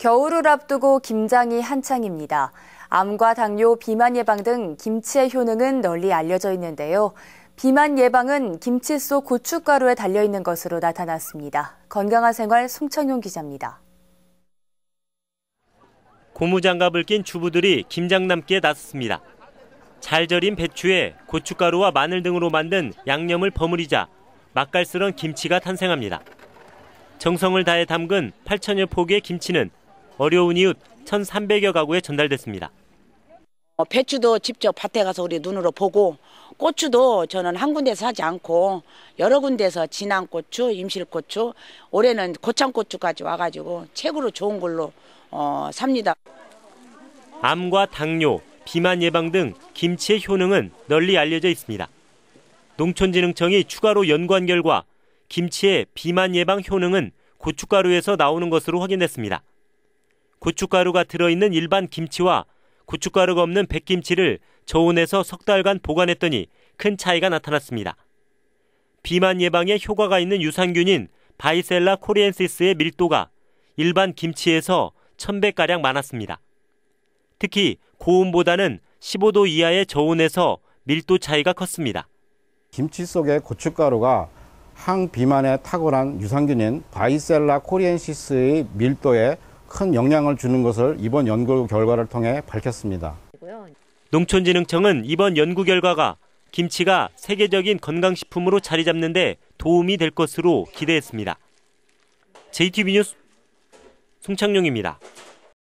겨울을 앞두고 김장이 한창입니다. 암과 당뇨, 비만 예방 등 김치의 효능은 널리 알려져 있는데요. 비만 예방은 김치 속 고춧가루에 달려 있는 것으로 나타났습니다. 건강한 생활 송창용 기자입니다. 고무장갑을 낀 주부들이 김장남기에 나섰습니다. 잘 절인 배추에 고춧가루와 마늘 등으로 만든 양념을 버무리자 맛깔스러운 김치가 탄생합니다. 정성을 다해 담근 8천여 포기의 김치는 어려운 이웃 1,300여 가구에 전달됐습니다. 어, 배추도 직접 밭에 가서 우리 눈으로 보고 고추도 저는 한 군데서 하지 않고 여러 군데서 진한고추 임실고추, 올해는 고창고추까지 와가지고 최고로 좋은 걸로 어, 삽니다. 암과 당뇨, 비만 예방 등 김치의 효능은 널리 알려져 있습니다. 농촌진흥청이 추가로 연구한 결과 김치의 비만 예방 효능은 고춧가루에서 나오는 것으로 확인됐습니다. 고춧가루가 들어있는 일반 김치와 고춧가루가 없는 백김치를 저온에서 석 달간 보관했더니 큰 차이가 나타났습니다. 비만 예방에 효과가 있는 유산균인 바이셀라 코리엔시스의 밀도가 일반 김치에서 1000배가량 많았습니다. 특히 고온보다는 15도 이하의 저온에서 밀도 차이가 컸습니다. 김치 속의 고춧가루가 항비만에 탁월한 유산균인 바이셀라 코리엔시스의 밀도에 큰 영향을 주는 것을 이번 연구 결과를 통해 밝혔습니다. 농촌진흥청은 이번 연구 결과가 김치가 세계적인 건강식품으로 자리 잡는데 도움이 될 것으로 기대했습니다. JTB 뉴스 송창용입니다.